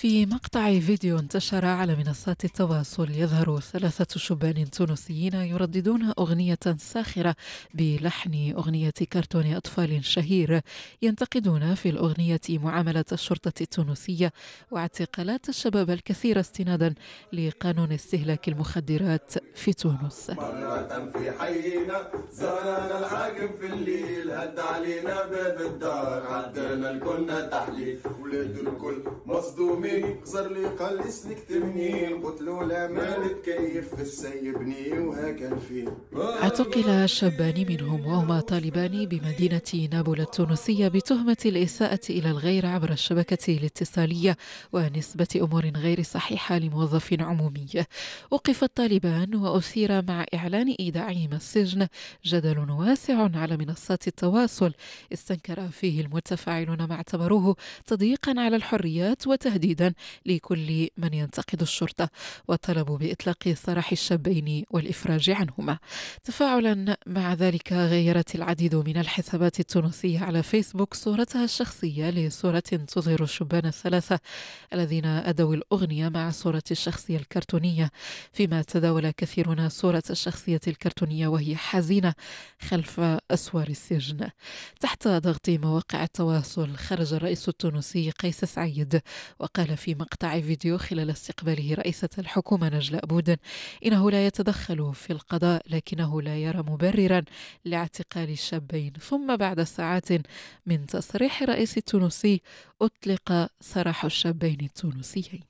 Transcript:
في مقطع فيديو انتشر على منصات التواصل يظهر ثلاثة شبان تونسيين يرددون أغنية ساخرة بلحن أغنية كرتون أطفال شهير ينتقدون في الأغنية معاملة الشرطة التونسية واعتقالات الشباب الكثير استنادا لقانون استهلاك المخدرات في تونس مرة في حينا زرنا الحاكم في الليل هد علينا باب الدار عدنا الكل تحليل ولاد الكل مصدومين عمري قصر لي قال لي قلت له لا مالك كيف السيبني وهكا الفيل اعتقل شابان منهم وهما طالبان بمدينة نابولا التونسية بتهمة الإساءة إلى الغير عبر الشبكة الاتصالية ونسبة أمور غير صحيحة لموظف عمومي وقف الطالبان وأثير مع إعلان إيداعهما السجن جدل واسع على منصات التواصل استنكر فيه المتفاعلون ما اعتبروه تضييقا على الحريات وتهديد تهديدا لكل من ينتقد الشرطة وطلبوا بإطلاق سراح الشابين والإفراج عنهما تفاعلا مع ذلك غيرت العديد من الحسابات التونسية على فيسبوك صورتها الشخصية لصورة تظهر الشبان الثلاثة الذين أدوا الأغنية مع صورة الشخصية الكرتونية فيما تداول كثيرون صورة الشخصية الكرتونية وهي حزينة خلف أسوار السجن تحت ضغط مواقع التواصل خرج الرئيس التونسي قيس سعيد وقال قال في مقطع فيديو خلال استقباله رئيسة الحكومة نجلاء بودن إنه لا يتدخل في القضاء لكنه لا يرى مبررا لاعتقال الشابين ثم بعد ساعات من تصريح الرئيس التونسي أطلق سراح الشابين التونسيين